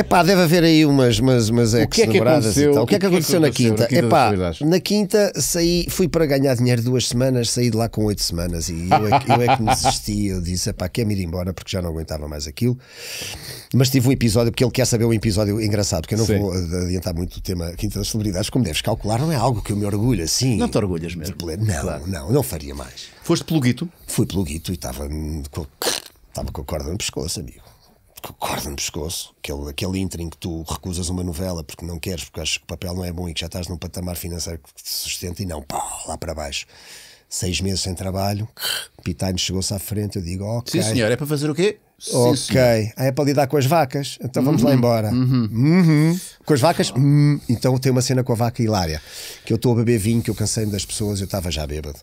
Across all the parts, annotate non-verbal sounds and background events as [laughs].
É pá, deve haver aí umas, umas, umas ex é namoradas e tal. É o que é que aconteceu, na quinta? É pá, na quinta saí, fui para ganhar dinheiro duas semanas, saí de lá com oito semanas e eu é, que, eu é que me desisti. Eu disse, é pá, quer-me ir embora porque já não aguentava mais aquilo. Mas tive um episódio, porque ele quer saber um episódio engraçado, porque eu não Sim. vou adiantar muito o tema Quinta das Celebridades, como deves calcular, não é algo que eu me orgulho assim. Não te orgulhas mesmo? Tipo, não, claro. não, não faria mais. Foste pelo guito? Fui pelo guito e estava com, estava com a corda no pescoço, amigo que corda no pescoço, aquele, aquele ínterim que tu recusas uma novela porque não queres, porque achas que o papel não é bom e que já estás num patamar financeiro que te sustenta e não, pá, lá para baixo. Seis meses sem trabalho, Pitaino chegou-se à frente, eu digo, ok. Sim, senhor, é para fazer o quê? Ok, ah, é para lidar com as vacas, então vamos uhum, lá embora. Uhum. Uhum. Com as vacas, hum. então tem uma cena com a vaca hilária, que eu estou a beber vinho, que eu cansei-me das pessoas, eu estava já bêbado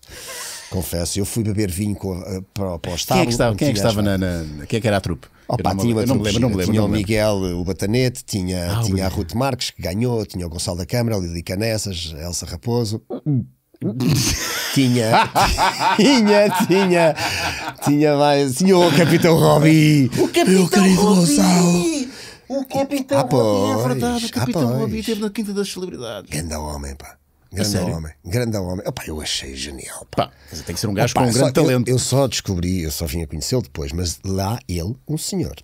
confesso. Eu fui beber vinho com, uh, eh, para, para o estábulo. Quem é que estava, quem é que estava na, na, Quem é que era a trupe? Opa, não, tinha uma, não me lembro, não me lembro, tinha o Miguel o Batanete, tinha, ah, tinha a Ruth Marques, que ganhou, tinha o Gonçalo da Câmara, a Lili Canessas, a Elsa Raposo. [laughs] tinha, tinha, tinha, tinha mais, tinha o Capitão robi o Capitão meu querido Gonçalo. O Capitão ah, Robbie, é verdade, o ah, Capitão ah, Robbie na Quinta das Celebridades. Ganda homem, pá. Grande homem, grande homem. Opa, eu achei genial. Pá. Pá, tem que ser um gajo Opa, com um grande só, talento. Eu, eu, só descobri, eu só vim a conhecê-lo depois, mas lá ele, um senhor.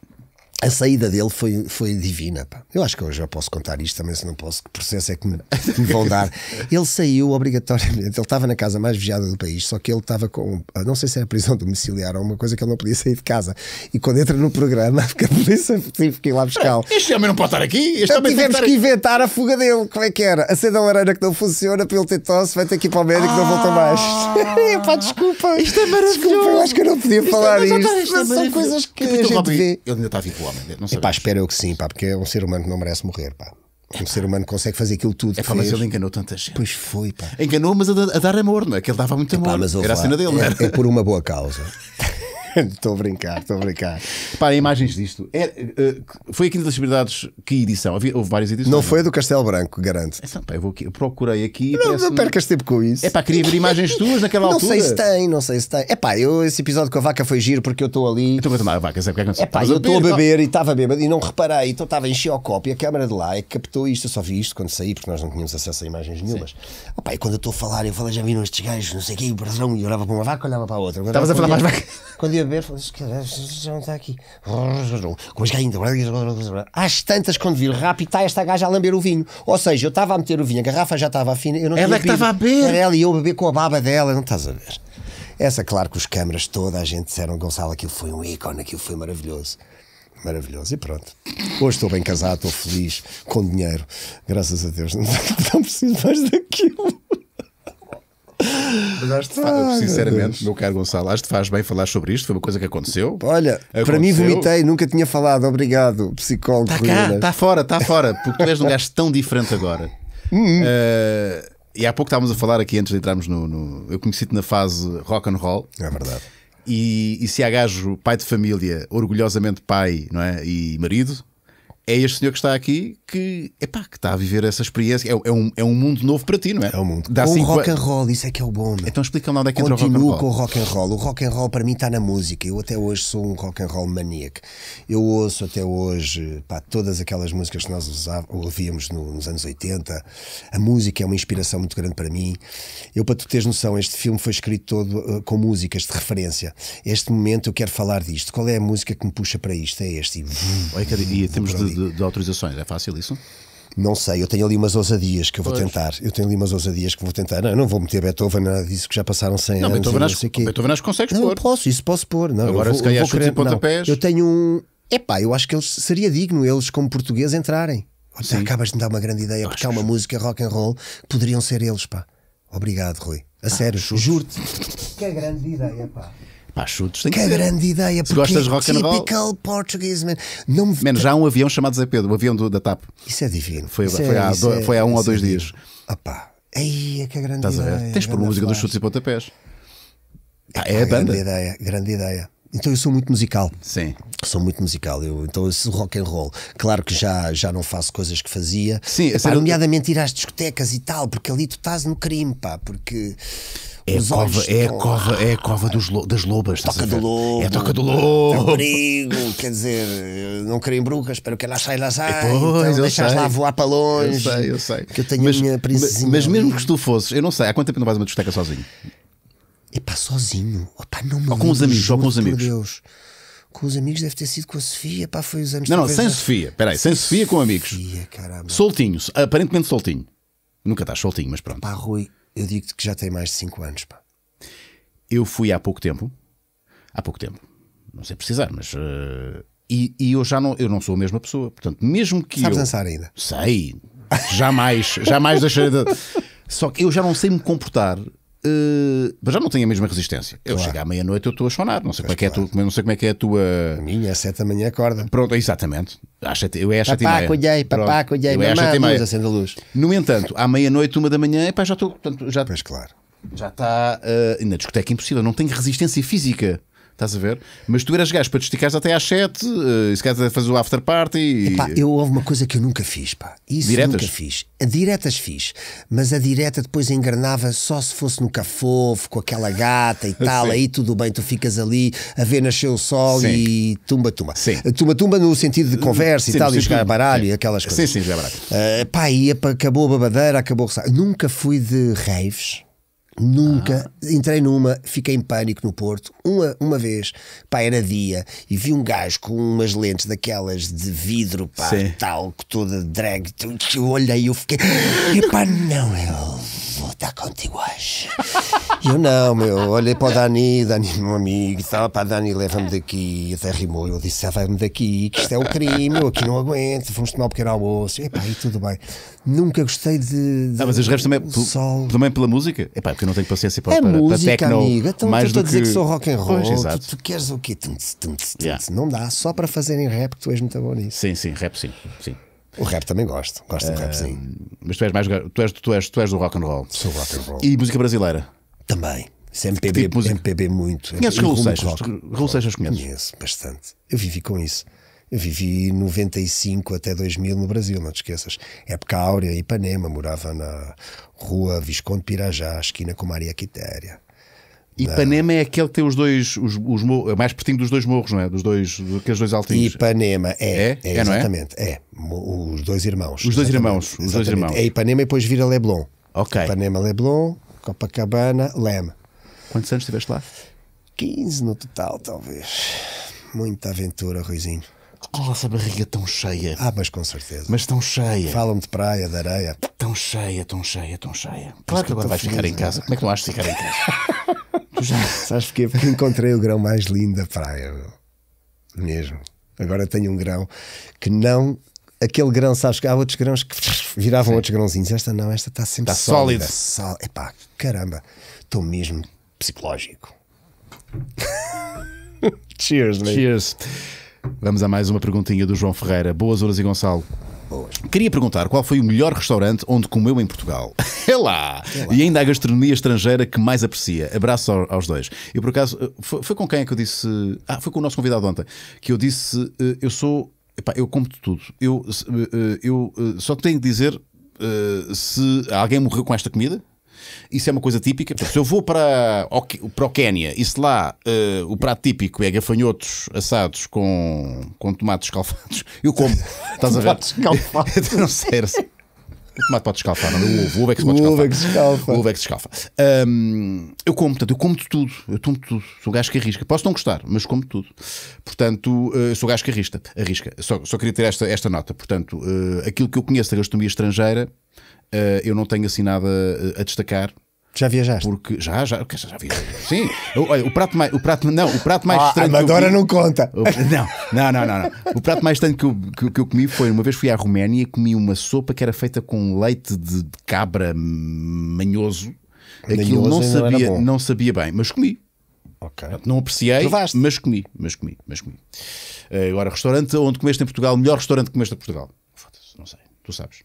A saída dele foi, foi divina. Pá. Eu acho que hoje já posso contar isto também, se não posso, que processo é que me, que me vão dar. [laughs] Ele saiu obrigatoriamente, ele estava na casa mais vigiada do país, só que ele estava com, não sei se era prisão domiciliar ou uma coisa que ele não podia sair de casa. E quando entra no programa, porque a polícia fiquei lá buscá Este homem não pode estar aqui. Este então, tivemos que inventar a fuga dele. Como é que era? A a lareira que não funciona, para ele ter tosse, vai ter que ir para o médico, ah, não volta mais. Ah. [laughs] pá, desculpa. Isto é maravilhoso. Desculpa, eu acho que eu não podia isto é falar é isto. Isto, são coisas que eu a gente vê. Ele ainda está vinculado provavelmente. Não Epá, espero eu que sim, pá, porque é um ser humano que não merece morrer, pá. Um ser humano consegue fazer aquilo tudo. É, pá, mas ele enganou tanta gente. Pois foi, pá. Enganou, mas a, a dar amor, não é? Que ele dava muito amor. Epá, mas, Era a cena dele, é, é por uma boa causa. [laughs] Estou [laughs] a brincar, estou a brincar. Para imagens disto. É, uh, foi aqui das Liberdades, que edição? Havia, houve várias edições. Não é? foi a do Castelo Branco, garanto. É, pá, eu, vou aqui, eu procurei aqui. Não, não percas tempo com isso. É pá, queria ver imagens tuas naquela não altura. Não sei se tem, não sei se tem. É pá, eu, esse episódio com a vaca foi giro porque eu estou ali. Estou a tomar a vaca, sabe o que é aconteceu? É pá, eu estou a beber e estava bêbado e não reparei, então estava em xeocópio. A câmara de lá é e captou isto. Eu só vi isto quando saí porque nós não tínhamos acesso a imagens nenhumas. Ah, pá, e quando eu estou a falar, eu falei, já viram estes gajos, não sei o que, o brasão, e olhava para uma vaca, olhava para a outra. Estavas a falar mais vaca. Quando a ver, falei, não está aqui. Mas que ainda. Às tantas, quando vi rápido, está esta gaja a lamber o vinho. Ou seja, eu estava a meter o vinho, a garrafa já estava afina. Eu não ela é que estava a beber. ela e eu a beber com a baba dela, não estás a ver? Essa, claro que os câmaras, toda a gente disseram, Gonçalo, aquilo foi um ícone, aquilo foi maravilhoso. Maravilhoso, e pronto. Hoje estou bem casado, estou feliz, com dinheiro, graças a Deus. Não, [laughs] não preciso mais daquilo. Mas acho que, ah, sinceramente, meu, meu caro Gonçalo, acho que faz bem falar sobre isto. Foi uma coisa que aconteceu. Olha, aconteceu. para mim vomitei, nunca tinha falado. Obrigado, psicólogo. Está cá, está fora, está fora. Porque tu és um gajo tão diferente agora. Uh, [laughs] e há pouco estávamos a falar aqui antes de entrarmos no. no eu conheci-te na fase rock and roll. É verdade. E, e se há gajo pai de família, orgulhosamente pai não é? e marido, é este senhor que está aqui que, epá, que está a viver essa experiência. É, é, um, é um mundo novo para ti, não é? É um mundo. Dá com rock and roll, isso é que é o bom. Meu. Então explica-me onde é que entra o rock and roll. com o rock and roll. O rock and roll para mim está na música. Eu até hoje sou um rock and roll maníaco. Eu ouço até hoje pá, todas aquelas músicas que nós ouvíamos no, nos anos 80. A música é uma inspiração muito grande para mim. Eu, para tu teres noção, este filme foi escrito todo uh, com músicas de referência. Este momento eu quero falar disto. Qual é a música que me puxa para isto? É este. E... Olha, e temos de de, de autorizações. É fácil isso? Não sei, eu tenho ali umas ousadias que eu vou pois. tentar. Eu tenho ali umas ousadias que vou tentar. Não, eu não vou meter Beethoven, nada disso, que já passaram 100 não, anos. Beethoven, acho, quê. Beethoven acho que consegues não, pôr. Não, posso, isso posso pôr. Não, Agora, eu vou, se calhar, chutes e pontapés. Eu tenho um. Epá, eu acho que eles, seria digno eles, como português, entrarem. Sim. Acabas de me dar uma grande ideia, porque acho. há uma música rock and roll que poderiam ser eles, pá. Obrigado, Rui. A ah, sério, juro-te. Que grande ideia, pá. Pá, chutes, Tem que, que grande ideia, Se gostas de rock and roll. Typical Portuguese, man. Não me... Menos, já há um avião chamado Zé Pedro, o avião do, da TAP. Isso é divino. Foi, foi, é, há, do, é, foi há um ou é dois dias. Opá, aí é que é grande Estás ideia. A ver? Tens por música flash. dos chutes e pontapés. Ah, é a banda. Grande ideia, grande ideia. Então eu sou muito musical. Sim. Sou muito musical. Eu, então esse rock and roll. Claro que já, já não faço coisas que fazia. Sim, pá, ser... nomeadamente ir às discotecas e tal, porque ali tu estás no crime, pá, porque. É a, cova, é, a cova, é a cova dos lo, das lobas. Toca do lobo. É a toca do lobo. É um perigo, quer dizer, não em brucas, espero que ela saia lá sai. É, pois, então deixas sei. lá voar para longe. Eu sei, eu sei. Que eu tenho mas, a minha princesinha. Mas, mas mesmo que tu fosses, eu não sei, há quanto tempo não vais a uma discoteca sozinho? Epá, sozinho. Oh, pá não me ou oh, com os amigos, ou oh, com os amigos. Deus. Com os amigos deve ter sido com a Sofia, pá, foi os anos Não, não, sem Sofia, peraí, sem Sofia com amigos. Sofia, caramba. Soltinho, aparentemente soltinho. Nunca estás soltinho, mas pronto. Pá, Rui, eu digo-te que já tem mais de 5 anos, pá. Eu fui há pouco tempo, há pouco tempo, não sei precisar, mas. Uh, e, e, eu já não, eu não sou a mesma pessoa, portanto, mesmo que. Sabes eu... dançar ainda? Sei, jamais, jamais deixei de. Só que eu já não sei me comportar eh, mas já não tenho a mesma resistência. Eu claro. chego à meia-noite, eu estou a chorar. Não sei, como é claro. que é tu, não sei como é que é a tua. A minha, às sete da manhã acorda. Pronto, exatamente. Acha, eu é às mais e meia. Colhei, papá, colhei, papá, colhei, mamãe, a luz. No entanto, à meia-noite, uma da manhã, epá, já estou. Já, pois claro. Já está uh, na discoteca impossível. Não tenho resistência física. Estás a ver? Mas tu eras gajo para te esticares até às 7, uh, eh, se calhar fazer o after party. E... Epá, eu houve uma coisa que eu nunca fiz, pá. Isso Diretas? nunca fiz. A diretas fiz, mas a direta depois engranava só se fosse no cafofo, com aquela gata e [laughs] tal. Sim. Aí tudo bem, tu ficas ali a ver nascer o sol sim. e tumba-tumba. Tumba-tumba eh, no sentido de eh, conversa sim, e tal, e jogar baralho e aquelas coisas. Sim, sim, jogar baralho. Uh, pá, e acabou a babadeira, acabou o. Nunca fui de raves. Nunca ah. entrei numa, fiquei em pânico no Porto. Uma, uma vez, pá, era dia e vi um gajo com umas lentes daquelas de vidro, pá, Sim. tal, toda drag. eu olhei e eu fiquei, pá, não, é está contigo hoje. E [laughs] eu não, meu. Olhei para o Dani, Dani, meu amigo, estava ah, para Dani, leva-me daqui. Até rimou. Eu disse, leva-me ah, daqui, que isto é um crime, eu aqui não aguento. Fomos tomar um pequeno almoço. Epá, e tudo bem. Nunca gostei de. de ah, mas os rap também, sol. também pela música? Epá, porque eu não tenho paciência para, é a para, música, para amiga. Então, mais então, do a dizer que... que sou rock and roll. Pois, tu, tu, queres o quê? Tum, tum, tum, yeah. Não dá, só para fazerem rap tu és muito bom nisso. Sim, sim, rap sim. sim. O rap também gosto, gosto do rap, ah, sim. Mas tu és mais tu és, tu és, tu és do rock and roll. Sou rock and roll. E música brasileira? Também. Isso é MPB, tipo música? MPB muito. Conheces Raul Seixas? Raul Seixas conheces? Conheço bastante. Eu vivi com isso. Eu vivi 95 até 2000 no Brasil, não te esqueças. Época áurea, Ipanema, morava na rua Visconde Pirajá, esquina com Maria Quitéria. Ipanema é aquele que tem os dois, os, os, é mais pertinho dos dois morros, não é? Dos dois, aqueles dois altinhos. Ipanema, é. É, é, é, é? exatamente, é? é? Os dois irmãos. Os dois irmãos, os dois irmãos. É Ipanema e depois vira Leblon. Ok. Ipanema, Leblon, Copacabana, Leme. Quantos anos estiveste lá? 15 no total, talvez. Muita aventura, Ruizinho. Olha essa barriga tão cheia. Ah, mas com certeza. Mas tão cheia. Falam de praia, de areia. Tão cheia, tão cheia, tão cheia. Claro que agora vais ficar em casa. Como é que não achas ficar em casa? [laughs] Já, sabes porquê? Porque encontrei o grão mais lindo da praia. Mesmo. Agora tenho um grão que não. Aquele grão, sabes que há outros grãos que viravam Sim. outros grãozinhos. Esta não, esta está sempre está sólida. sólida. Só... Epá, caramba, estou mesmo psicológico. [laughs] Cheers, mate. Cheers. Vamos a mais uma perguntinha do João Ferreira. Boas horas e Gonçalo. Boas. Queria perguntar qual foi o melhor restaurante onde comeu em Portugal? Elá. E ainda a gastronomia estrangeira que mais aprecia. Abraço aos dois. E por acaso, eh, foi, foi, com quem é que eu disse? Ah, foi com o nosso convidado ontem, que eu disse: eh, eu sou. Epá, eu como tudo. Eu, eh, eu só tenho que dizer se alguém morreu com esta comida. Isso é uma coisa típica. se eu vou para, para o Quénia e se lá uh, o prato típico é gafanhotos assados com, com tomates escalfados, [laughs] eu como. Estás a ver? Tomates escalfados. [laughs] não sei. O tomate pode escalfar, não, é? o ovo, o ovo é que se pode é escalfar. O ovo é que se escalfa. O ovo é que se escalfa. eu como, portanto, eu como de tudo. Eu tomo de tudo. Sou gajo que arrisca. Posso não gostar, mas como de tudo. Portanto, uh, sou gajo que arrisca. arrisca. Só, só queria ter esta, esta nota. Portanto, uh, aquilo que eu conheço da gastronomia estrangeira, uh, eu não tenho assim nada a destacar já viajaste? Porque já, já, já viajei. Sim, olha, o prato mais, o prato, não, o prato mais ah, estranho. Agora não conta. O, não, não, não, não, não, O prato mais estranho que eu, que, que, eu comi foi uma vez fui à Roménia e comi uma sopa que era feita com leite de cabra manhoso. Aquilo não sabia, não, sabia bem, mas comi. Okay. Não apreciei, Provaste. mas comi, mas comi, mas comi. Eh, agora, restaurante onde comeste em Portugal, melhor restaurante que comeste em Portugal. Não sei, tu sabes.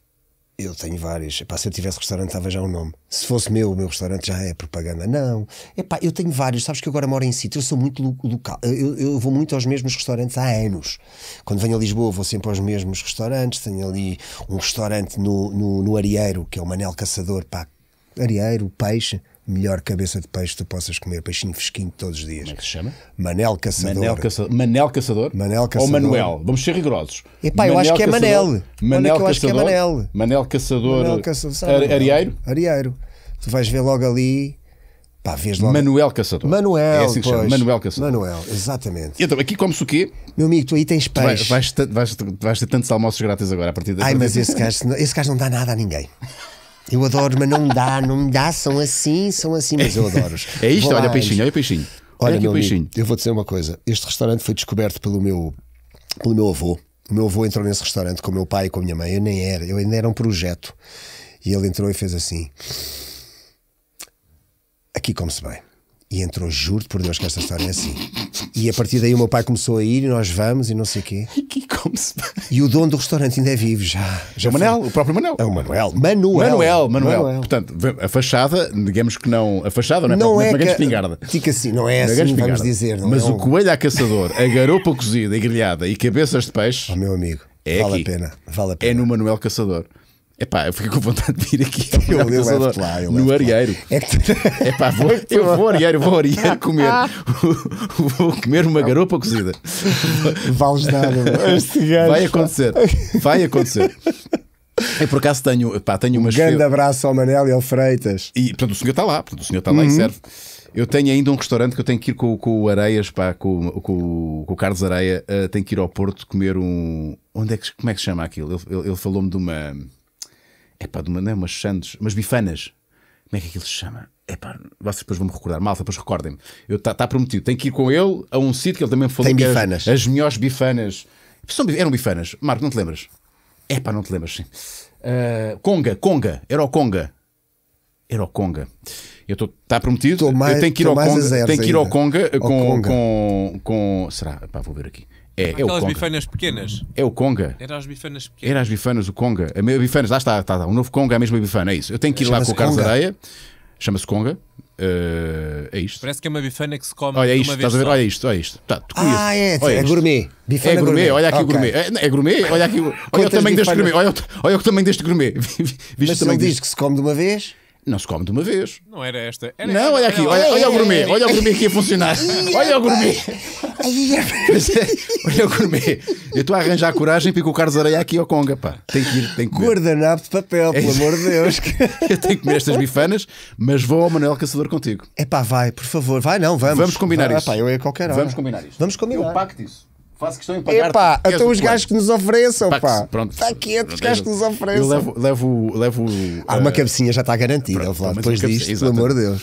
Eu tenho várias. Epá, se eu tivesse restaurante, estava já o um nome. Se fosse meu, o meu restaurante já é propaganda. Não. Epá, eu tenho vários. Sabes que eu agora moro em sítio. Eu sou muito local. Eu, eu, vou muito aos mesmos restaurantes há anos. Quando venho a Lisboa, vou sempre aos mesmos restaurantes. Tenho ali um restaurante no, no, no Arieiro, que é o Manel Caçador. Pá, Arieiro, Peixe melhor cabeça de peixe que tu possas comer, peixinho fresquinho todos os dias. Como é que se chama? Manel Caçador. Manel, Caça... Manel Caçador? Manel Caçador. Ou Manuel, vamos ser rigorosos. Epá, eu acho que é Manel. Manel é Caçador. acho Manel. Caçador. Manel Caçador. Arieiro? Arieiro. Tu vais ver logo ali... Pá, vês logo... Manuel Caçador. Manuel, é assim que chama. Manuel Caçador. Manuel, exatamente. Então, aqui come-se o quê? Meu amigo, tu aí tens peixe. Tu vais, vais, vais, vais ter tantos almoços grátis agora a partir daqui. Ai, mas esse gajo, esse gajo não dá nada a ninguém. [laughs] Eu adoro, mas não dá, não dá, são assim, são assim, mas eu adoro-os. [laughs] É isto, olha o peixinho, olha o peixinho. Olha, olha aqui o peixinho. Amigo, eu vou dizer uma coisa: este restaurante foi descoberto pelo meu, pelo meu avô. O meu avô entrou nesse restaurante com o meu pai e com a minha mãe. Eu nem era, eu ainda era um projeto. E ele entrou e fez assim: aqui come-se bem. E entrou, juro por Deus que esta história é assim. E a partir daí o meu pai começou a ir e nós vamos e não sei o quê. E, e o dono do restaurante ainda é vivo, já. já é o Manel, foi... o próprio Manel. É o Manuel. Manuel. Manuel, Manuel. Manuel. Portanto, a fachada, digamos que não. A fachada não é não é uma grande espingarda. Fica assim, não é assim, vamos dizer. Mas é o coelho a caçador, a garopa cozida e grelhada e cabeças de peixe. Oh, meu amigo, é vale aqui. a pena. Vale a pena. É no Manuel Caçador. Epá, eu fico com vontade de vir aqui. [laughs] Eu, eu, levo lá, eu no Arieiro. É pá, [laughs] vou, eu vou Arieiro, vou Arieiro [laughs] comer. vou comer uma garopa cozida. Vales nada. É? Vai acontecer. Vai acontecer. por acaso tenho, pá, tenho umas. grande abraço ao Manel e ao Freitas. E portanto, o senhor está lá, portanto, o senhor está lá uhum. e serve. Eu tenho ainda um restaurante que eu tenho que ir com, com o Areias, pá, com, com, com o Carlos Areia, uh, tenho que ir ao Porto comer um. Onde é que, como é que se chama aquilo? Ele, ele, ele falou-me de uma é pá, de uma, não é umas sandes, umas bifanas. Como é que aquilo se chama? É pá, vocês depois vão-me recordar. Malta, depois recordem-me. Está tá prometido. Tenho que ir com ele a um sítio que ele também falou. Tem é bifanas. As, as melhores bifanas. São, eram bifanas. Marco, não te lembras? É pá, não te lembras, sim. Uh, Conga, Conga. Era o Conga. Era o Conga. Eu estou. Está prometido? Mais, eu tenho que ir ao Conga. Tenho que ir ao Conga, com, ao Conga. Com, com, Será? vou ver aqui. É, é Aquelas bifanas pequenas. É o Conga. Era as bifanas pequenas. Era as bifanas, o Conga. A meia bifanas, lá está, está, está, O novo Conga é a mesma bifana, é isso. Eu tenho que ir é, lá com o Carlos Conga. Areia. Chama-se Conga. Uh, é isto. Parece que é uma bifana que se come. Olha é isto, estás a ver? Só. Olha isto, olha isto. Tá, ah, é, olha é isto. gourmet. Bifana é gourmet, gourmet. olha aqui ah, okay. o gourmet. É, é, gourmet, olha aqui olha o tamanho deste gourmet. Olha, [laughs] olha o tamanho deste gourmet. Viste Mas ele diz que se come de uma vez. Não se come de uma vez. Não era esta. Era não, esta. olha aqui, olha, olha o gourmet, olha o gourmet aqui a funcionar. [laughs] olha o gourmet. É, olha o gourmet. Eu estou a arranjar a coragem para ir com o Carlos Areia aqui ao Conga, pá. Tem que ir, tem que comer. Guardanapo de papel, pelo amor de Deus. [laughs] eu tenho que comer estas bifanas, mas vou ao Manuel Caçador contigo. É pá, vai, por favor, vai não, vamos. Vamos combinar vai, isso. Pá, eu ia qualquer hora. Vamos combinar isso. Vamos combinar. Eu pacto isso. Faço questão em pagar. Epá, até os gajos que nos ofereçam, pá. Pronto. Está quieto, os gajos que nos ofereçam. Eu levo. levo, levo ah, uma eh, cabecinha já está garantida, pronto, Vlad, depois disto, pelo amor de Deus.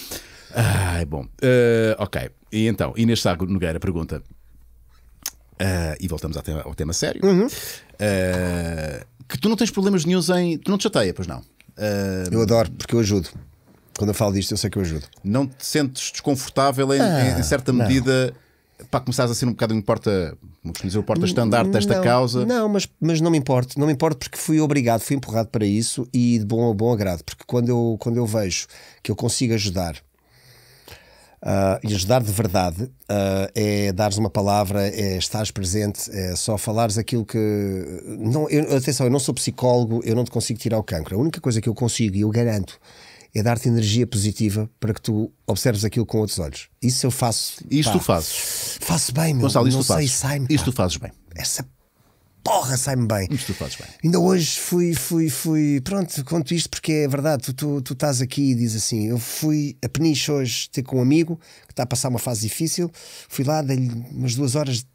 Ai, ah, bom. Uh, ok. E então, Inês Sago Nogueira pergunta. Uh, e voltamos ao tema, ao tema sério. Uhum. Uh, que tu não tens problemas nenhums em. Tu não te chateia, pois não? Eu adoro, porque eu ajudo. Quando eu falo disto, eu sei que eu ajudo. Não te sentes desconfortável em, ah, em certa não. medida para começares a ser um bocado um porta como dizer, o porta-estandarte desta não, causa. Não, mas, mas não me importo, não me importo porque fui obrigado, fui empurrado para isso e de bom a bom agrado, porque quando eu, quando eu vejo que eu consigo ajudar Uh, e ajudar de verdade uh, é dares uma palavra, é estares presente, é só falares aquilo que. Não, eu, atenção, eu não sou psicólogo, eu não te consigo tirar o cancro. A única coisa que eu consigo, e eu garanto, é dar-te energia positiva para que tu observes aquilo com outros olhos. Isso eu faço. Isso tu fazes. Faço bem, meu. Gonçalo, isto não sei, sai-me. Isto tu fazes bem. Essa porra sai-me bem. Isto tu fazes bem. Ainda hoje fui, fui, fui. Pronto, conto isto porque é verdade. Tu, tu, tu estás aqui e diz assim: Eu fui a Peniche hoje ter com um amigo que está a passar uma fase difícil. Fui lá, dei-lhe umas duas horas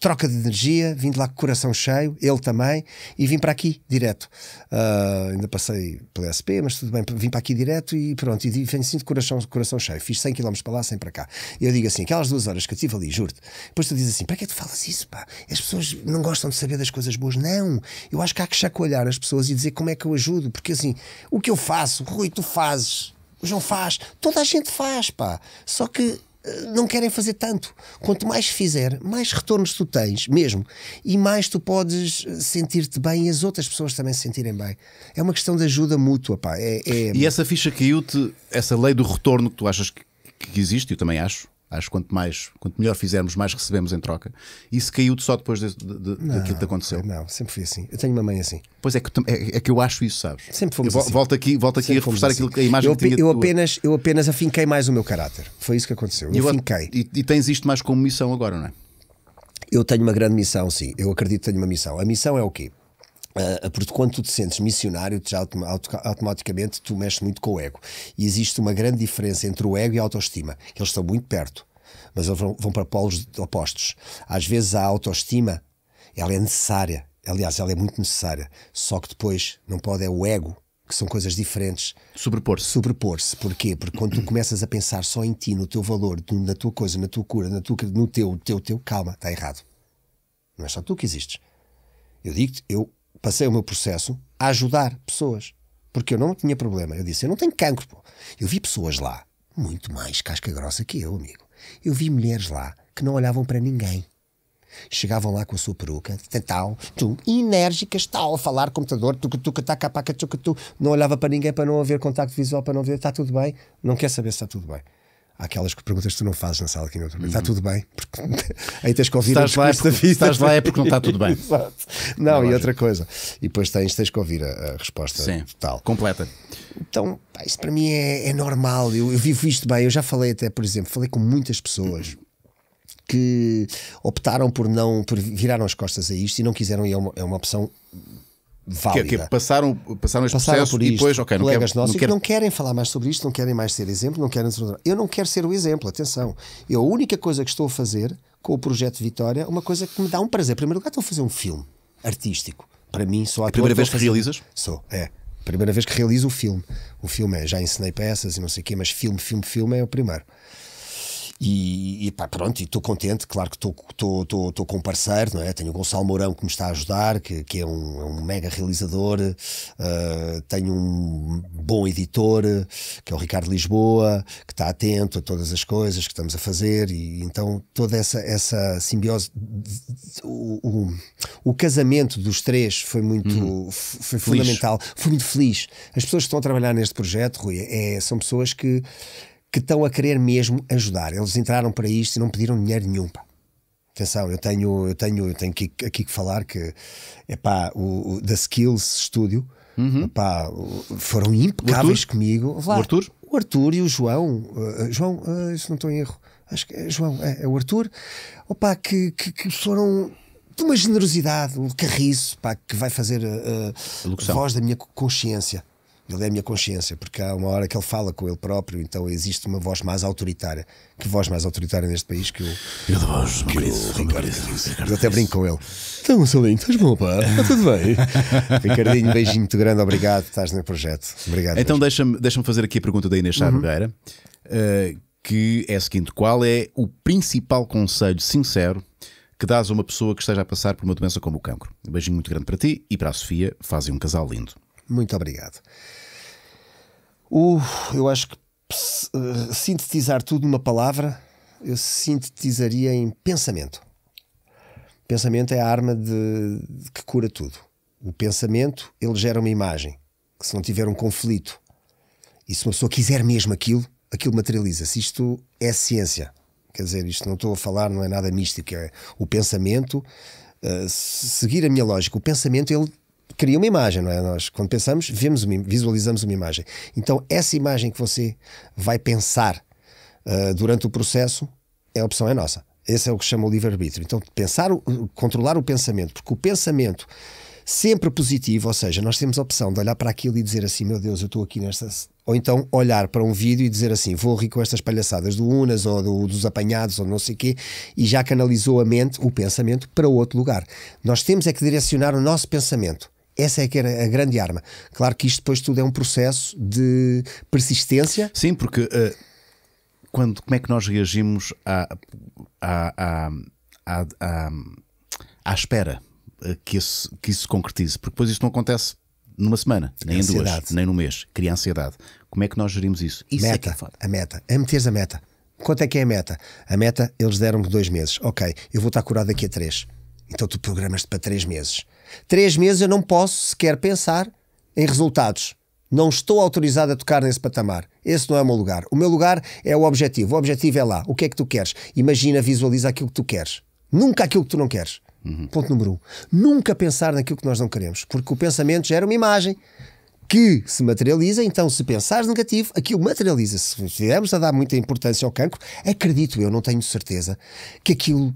troca de energia, vim de lá com o coração cheio, ele também, e vim para aqui direto. Uh, ainda passei pela SP, mas tudo bem, vim para aqui direto e pronto, e vim assim de coração, coração cheio. Fiz 100 km para lá, 100 para cá. E eu digo assim, aquelas duas horas que eu estive ali, juro-te. Depois tu dizes assim, para que é que tu falas isso, pá? As pessoas não gostam de saber das coisas boas. Não, eu acho que há que chacoalhar as pessoas e dizer como é que eu ajudo, porque assim, o que eu faço, Rui, tu fazes, o João faz, toda a gente faz, pá. Só que eh, não querem fazer tanto. Quanto mais fizer, mais retornos tu tens, mesmo. E mais tu podes sentir-te bem e as outras pessoas também se sentirem bem. É uma questão de ajuda mútua, pá. É, é... E essa ficha caiu-te, essa lei do retorno que tu achas que, que existe, eu também acho, Acho que quanto, mais, quanto melhor fizermos, mais recebemos em troca. Isso caiu só depois de, de, não, daquilo que aconteceu. Não, sempre fui assim. Eu tenho uma mãe assim. Pois é que, é, é que eu acho isso, sabes? Sempre fomos eu, assim. Volto aqui, volto aqui a reforçar assim. aquilo a imagem eu, que tinha eu apenas, eu apenas afinquei mais o meu caráter. Foi isso que aconteceu. Eu, eu afinquei. E, e tens isto mais como missão agora, não é? Eu tenho uma grande missão, sim. Eu acredito que tenho uma missão. A missão é o quê? Uh, porque quando tu te sentes missionário, já automaticamente tu mexes muito com o ego. E existe uma grande diferença entre o ego e a autoestima, que eles estão muito perto, mas eles vão, vão para polos opostos. Às vezes a autoestima ela é necessária, aliás, ela é muito necessária, só que depois não pode é o ego que são coisas diferentes. Sobrepor-se. Sobrepor-se. Porquê? Porque quando tu começas a pensar só em ti, no teu valor, na tua coisa, na tua cura, na tua, no teu, teu, teu, calma, está errado. Não é só tu que existes. Eu digo-te, eu passei o meu processo a ajudar pessoas. Porque eu não tinha problema. Eu disse, eu não tenho cancro. Pô. Eu vi pessoas lá, muito mais casca grossa que eu, amigo. Eu vi mulheres lá que não olhavam para ninguém. Chegavam lá com a sua peruca, tal, tu, enérgicas, tal, a falar computador, tu que tu que tá capaca, tu que tu, não olhava para ninguém para não haver contacto visual, para não ver, está tudo bem, não quer saber se está tudo bem aquelas perguntas que tu não fazes na sala de quimioterapia. Uhum. Está tudo bem? Porque [laughs] aí tens que ouvir estás lá, é porque, vida. estás lá é porque não está tudo bem. [laughs] Exato. Não, não e é lógico. outra coisa. E depois tens, tens que ouvir a, a resposta Sim, total. Completa. Então, pá, isso para mim é, é normal. Eu, eu, vivo isto bem. Eu já falei até, por exemplo, falei com muitas pessoas. Uhum. Que optaram por não por viraram as costas a isto e não quiseram, e é uma, é uma opção válida. Que, é, que é, passaram, passaram este passaram por isto, e depois, ok não quero, nossos não, que não querem falar mais sobre isto, não querem mais ser exemplo, não querem Eu não quero ser o exemplo, atenção. Eu a única coisa que estou a fazer com o projeto Vitória, uma coisa que me dá um prazer. Em primeiro lugar, estou a fazer um filme artístico. Para mim, só a primeira vez que realizas? Sou, é. Primeira vez que realizo o filme. O filme é, já ensinei peças e não sei o quê, mas filme, filme, filme é o primeiro. E, e pá, pronto, e estou contente, claro que estou com um parceiro, não é? Tenho o Gonçalo Mourão que me está a ajudar, que, que é, um, é um mega realizador, uh, tenho um bom editor, que é o Ricardo Lisboa, que está atento a todas as coisas que estamos a fazer, e então toda essa, essa simbiose, o, o, o casamento dos três foi muito uhum. foi fundamental, foi muito feliz. As pessoas que estão a trabalhar neste projeto, Rui, é, são pessoas que que estão a querer mesmo ajudar. Eles entraram para isto e não pediram dinheiro nenhum. Pá. Atenção, eu tenho, eu tenho, eu tenho aqui, aqui que falar que é pá, o, da Skills Studio uhum. epá, foram impecáveis comigo. Lá, o Arthur? O Arthur e o João. Uh, João, uh, isso não estou em erro. Acho que é João, é, é o Arthur. Opa, que, que, que foram de uma generosidade, um carriço pá, que vai fazer uh, a voz da minha consciência. Ele é a minha consciência, porque há uma hora que ele fala com ele próprio, então existe uma voz mais autoritária. Que voz mais autoritária neste país que o. Eu voz, que marido, Ricardo. Eu até brinco com ele. Então, lindo, estás bom, pá? Está tudo bem? [laughs] Ricardinho, beijinho muito grande, obrigado, estás no projeto. Obrigado. Então, deixa-me deixa fazer aqui a pergunta da Inês Sá uhum. uh, que é a seguinte: qual é o principal conselho sincero que dás a uma pessoa que esteja a passar por uma doença como o cancro? Um beijinho muito grande para ti e para a Sofia, fazem um casal lindo. Muito obrigado. Uh, eu acho que eh, sintetizar tudo numa palavra, eu sintetizaria em pensamento. Pensamento é a arma de, de que cura tudo. O pensamento, ele gera uma imagem. Que se não tiver um conflito, e se uma pessoa quiser mesmo aquilo, aquilo materializa-se. Isto é ciência. Quer dizer, isto não estou a falar, não é nada místico. É o pensamento, uh, seguir a minha lógica, o pensamento ele cria uma imagem, não é? Nós, quando pensamos, vemos uma, visualizamos uma imagem. Então, essa imagem que você vai pensar uh, durante o processo, a opção é nossa. Esse é o que chama o livre-arbítrio. Então, pensar, controlar o pensamento, porque o pensamento sempre positivo, ou seja, nós temos a opção de olhar para aquilo e dizer assim, meu Deus, eu estou aqui nesta... Ou então olhar para um vídeo e dizer assim, vou rir com estas palhaçadas do Unas ou do, dos apanhados ou não sei o quê, e já canalizou a mente, o pensamento, para outro lugar. Nós temos é que direcionar o nosso pensamento essa é que era a grande arma. Claro que isto depois tudo é um processo de persistência. Sim, porque uh, quando, como é que nós reagimos à, à, à, à, à espera eh, que isso, que isso se concretize? Porque depois isto não acontece numa semana, nem em duas, nem no mês. Cria ansiedade. Como é que nós gerimos isso? isso é meta, é a meta. É meteres a meta. Quanto é que é a meta? A meta, eles deram-me dois meses. Ok, eu vou estar curado daqui a três. Então tu programas-te para três meses Três meses eu não posso sequer pensar em resultados. Não estou autorizado a tocar nesse patamar. Esse não é o meu lugar. O meu lugar é o objetivo. O objetivo é lá. O que é que tu queres? Imagina, visualiza aquilo que tu queres. Nunca aquilo que tu não queres. Uhum. Ponto número um. Nunca pensar naquilo que nós não queremos. Porque o pensamento gera uma imagem que se materializa. Então, se pensares negativo, aquilo materializa-se. Se estivermos a dar muita importância ao cancro, acredito eu, não tenho certeza, que aquilo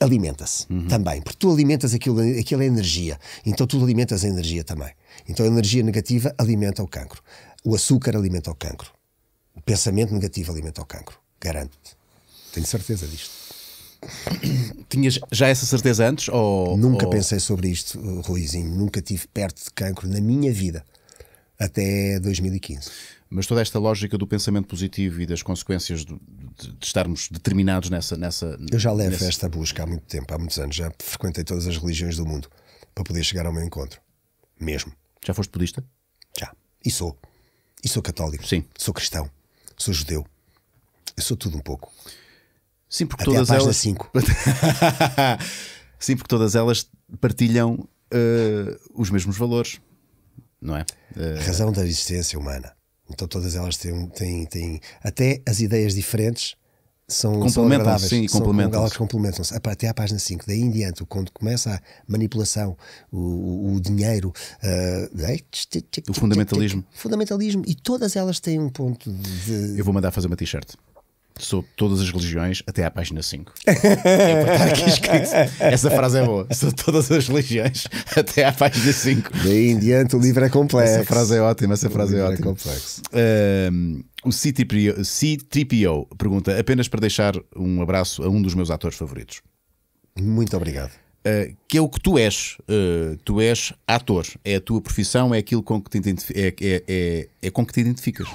alimenta-se uhum. também, porque tu alimentas aquilo, aquilo é energia, então tu alimentas a energia também. Então a energia negativa alimenta o cancro, o açúcar alimenta o cancro, o pensamento negativo alimenta o cancro, garanto-te. Tenho certeza disto. [coughs] Tinhas já essa certeza antes? Ou, nunca ou... pensei sobre isto, Ruizinho, nunca tive perto de cancro na minha vida até 2015. Mas toda esta lógica do pensamento positivo e das consequências de, de, de estarmos determinados nessa, nessa. Eu já levo nessa... esta busca há muito tempo, há muitos anos. Já frequentei todas as religiões do mundo para poder chegar ao meu encontro. Mesmo. Já foste budista? Já. E sou. E sou católico. Sim. Sou cristão. Sou judeu. Eu sou tudo um pouco. Sim, porque Até todas elas. 5. [laughs] Sim, porque todas elas partilham uh, os mesmos valores, não é? Uh... Eh, A razão da existência humana. Então todas elas têm, têm, têm até as ideias diferentes são complementam-se, sim, complementam-se. complementam até à página 5, daí em diante, quando começa a manipulação, o, o dinheiro, uh, o fundamentalismo. Fundamentalismo, e todas elas têm um ponto de. Eu vou mandar fazer uma t-shirt. Sou todas as religiões até à página 5. [laughs] É essa frase é boa. Sou todas as religiões até à página 5. Daí em diante o livro é complexo. Essa frase é ótima, essa o frase é, é ótima. complexo. Um, o C-Tripio, C-Tripio pergunta apenas para deixar um abraço a um dos meus atores favoritos. Muito obrigado. Uh, que é o que tu és. Uh, tu és ator. É a tua profissão, é aquilo com que te, é, é, é, é com que te identificas.